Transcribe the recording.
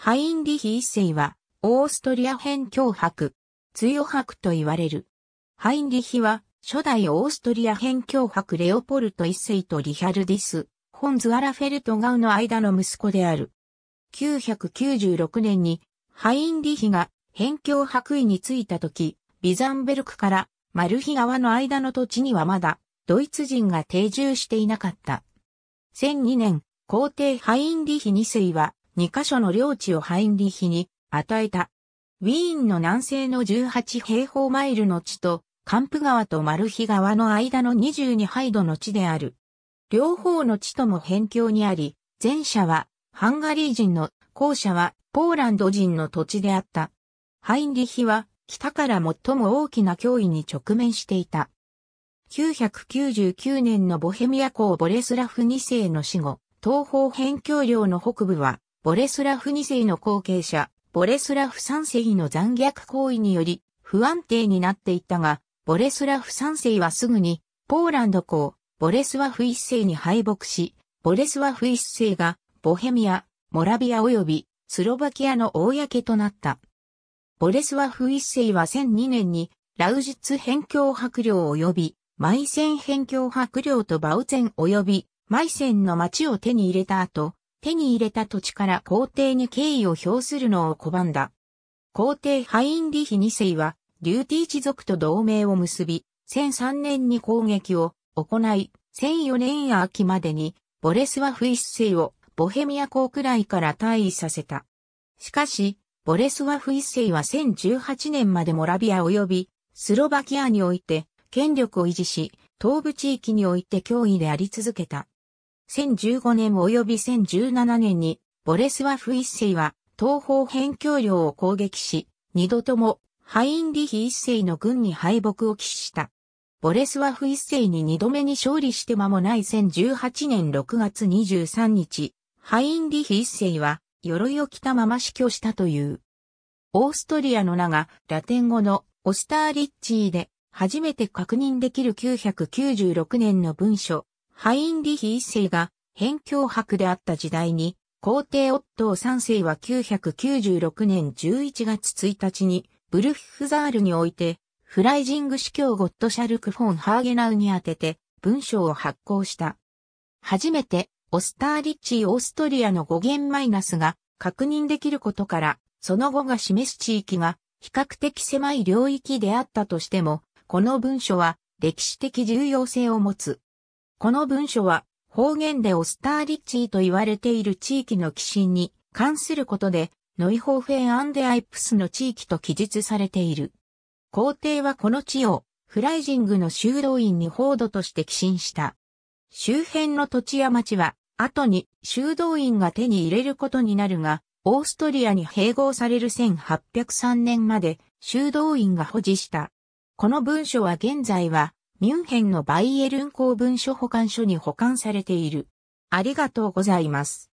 ハインリヒ一世は、オーストリア編境迫、強迫と言われる。ハインリヒは、初代オーストリア編境迫レオポルト一世とリヒャルディス、ホンズ・アラフェルト・ガウの間の息子である。996年に、ハインリヒが辺境伯位に着いた時、ビザンベルクからマルヒ川の間の土地にはまだ、ドイツ人が定住していなかった。1002年、皇帝ハインリヒ二世は、2カ所の領地をハインリヒに与えた。ウィーンの南西の18平方マイルの地と、カンプ川とマルヒ川の間の22ハイドの地である。両方の地とも辺境にあり、前者はハンガリー人の、後者はポーランド人の土地であった。ハインリヒは北から最も大きな脅威に直面していた。999年のボヘミア公ボレスラフ2世の死後、東方辺境領の北部はボレスラフ2世の後継者、ボレスラフ3世の残虐行為により不安定になっていったが、ボレスラフ3世はすぐにポーランド公、ボレスワフ1世に敗北し、ボレスワフ1世がボヘミア、モラビア及びスロバキアの公となった。ボレスワフ1世は1002年にラウジツ辺境伯領及びマイセン辺境伯領とバウゼン及びマイセンの町を手に入れた後、手に入れた土地から皇帝に敬意を表するのを拒んだ。皇帝ハインリヒ2世は、リューティ一族と同盟を結び、1003年に攻撃を行い、1004年秋までに、ボレスワフ一世をボヘミア公くらいから退位させた。しかし、ボレスワフ一世は1018年までモラビア及び、スロバキアにおいて、権力を維持し、東部地域において脅威であり続けた。1015年及び1017年に、ボレスワフ一世は東方辺境領を攻撃し、二度ともハインリヒ一世の軍に敗北を喫した。ボレスワフ一世に二度目に勝利して間もない1018年6月23日、ハインリヒ一世は鎧を着たまま死去したという。オーストリアの名がラテン語のオスターリッチーで初めて確認できる996年の文書、ハインリヒ一世が辺境博であった時代に、皇帝オットー三世は996年11月1日に、ブルフフザールにおいて、フライジング司教ゴッドシャルク・フォン・ハーゲナウに宛てて、文章を発行した。初めて、オスターリッチー・オーストリアの語源マイナスが確認できることから、その後が示す地域が比較的狭い領域であったとしても、この文書は歴史的重要性を持つ。この文書は方言でオスターリッチーと言われている地域の寄進に関することで、ノイホーフェン・アンデ・アイプスの地域と記述されている。皇帝はこの地をフライジングの修道院に報道として寄進した。周辺の土地や町は、後に修道院が手に入れることになるが、オーストリアに併合される1803年まで修道院が保持した。この文書は現在はミュンヘンのバイエルン公文書保管所に保管されている。ありがとうございます。